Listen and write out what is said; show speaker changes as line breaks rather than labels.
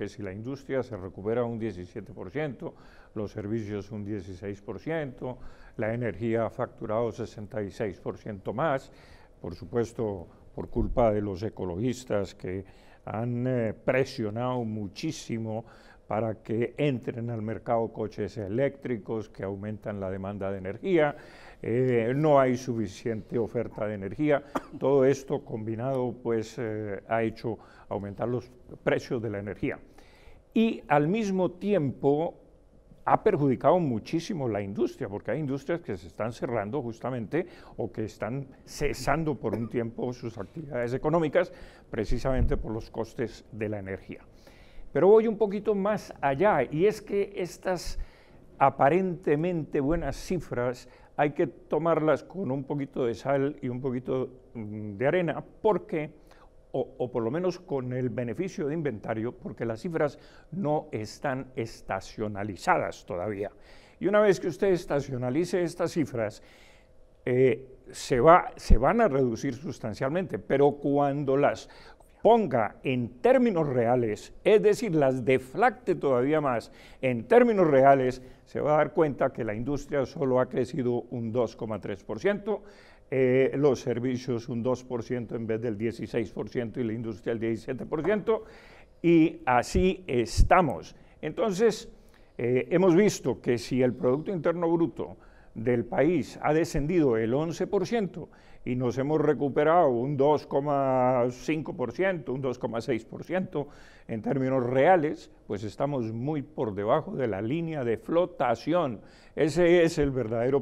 que si la industria se recupera un 17%, los servicios un 16%, la energía ha facturado 66% más, por supuesto por culpa de los ecologistas que han eh, presionado muchísimo para que entren al mercado coches eléctricos que aumentan la demanda de energía, eh, no hay suficiente oferta de energía, todo esto combinado pues eh, ha hecho aumentar los precios de la energía y al mismo tiempo ha perjudicado muchísimo la industria, porque hay industrias que se están cerrando justamente o que están cesando por un tiempo sus actividades económicas precisamente por los costes de la energía. Pero voy un poquito más allá y es que estas aparentemente buenas cifras hay que tomarlas con un poquito de sal y un poquito mm, de arena porque, o, por lo menos con el beneficio de inventario, porque las cifras no están estacionalizadas todavía. Y una vez que usted estacionalice estas cifras, eh, se, va, se van a reducir sustancialmente, pero cuando las ponga en términos reales, es decir, las deflacte todavía más en términos reales, se va a dar cuenta que la industria solo ha crecido un 2,3%, eh, los servicios un 2% en vez del 16% y la industria el 17%, y así estamos. Entonces, eh, hemos visto que si el Producto Interno Bruto del país ha descendido el 11% y nos hemos recuperado un 2,5%, un 2,6% en términos reales, pues estamos muy por debajo de la línea de flotación. Ese es el verdadero